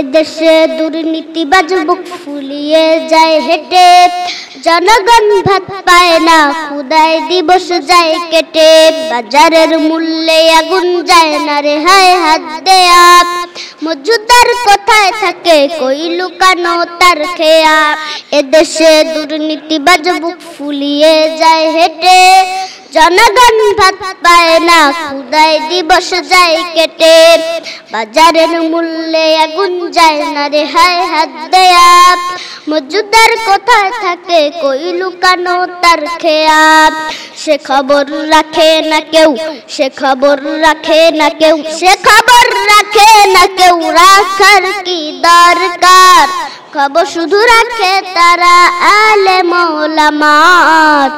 এদেশে দুর্নীতিবাজ বুক ফুলিয়ে যায় হেঁটে জনগণ ভাত পায় না খুদায় দিবস যায় কেটে বাজারের মূল্যে আগুন যায় না রে হায় হাত দেয়া মজুদার কথায় থাকে কই লুকানো তার খেয়া এদেশে দুর্নীতিবাজ বুক ফুলিয়ে যায় হেঁটে জনগণ ভাত পায় না খুদায় দিবস যায় কেটে বাজারের মূল্যে আগুন যায় না রে হায় হাত দেয়া মজুদার কোথায় থাকে কই লুকানো তার খেয়া সে খবর রাখে না কেউ সে খবর রাখে না কেউ সে খবর রাখে না কেউ রাখার কি দরকার খবর শুধু রাখে তারা আলে মৌলামার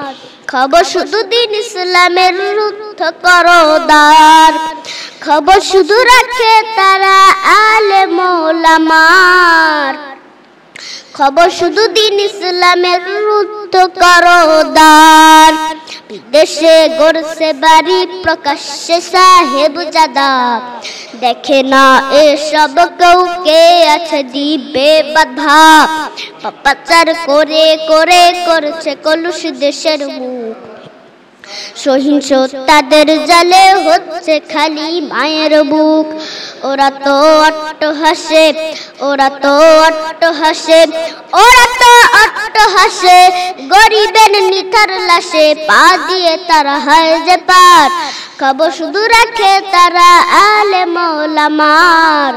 খবর শুধু দিন ইসলামের রুদ্ধ করো দা খবর শুধু রাখে তারা আলে মৌলামার খবর শুধু দিন ইসলামের রুদ্ধ করদার বিদেশে গড়ছে বাড়ি প্রকাশ্যে সাহেব জাদা দেখে না এসব কাউকে আছে দিবে বাধা পাপাচার করে করে করছে কলুষ দেশের মুখ সহিংস তাদের জালে হচ্ছে খালি মায়ের বুক ওরা তো অট্ট হাসে ওরা তো অট্ট হাসে ওরা তো অট্ট হাসে গরিবের নিথার লাশে পা দিয়ে তারা হয় যে পার খবর শুধু রাখে তারা আলে মৌলামার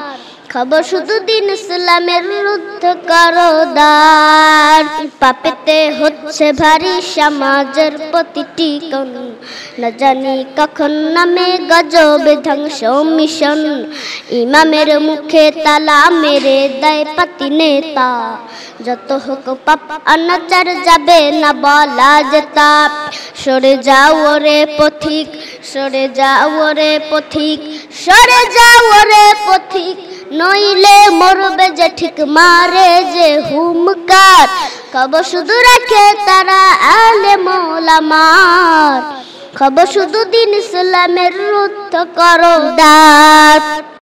খবর শুধু দিন ইসলামের রুদ্ধ করদার পাপেতে হচ্ছে ভারী সমাজের প্রতিটি কোন না জানি কখন নামে গজব ধ্বংস মিশন ইমামের মুখে তালা মেরে দেয় পাতি নেতা যত হোক পাপ অনাচার যাবে না বলা যে তাপ সরে যাও রে পথিক সরে যাও রে পথিক সরে যাও রে পথিক নইলে মরবে যে ঠিক মারে যে হুমকার কব শুধু রাখে তারা আলে মোলামার খবর শুধু দিন ইসলামের রুদ্ধ করো দাঁত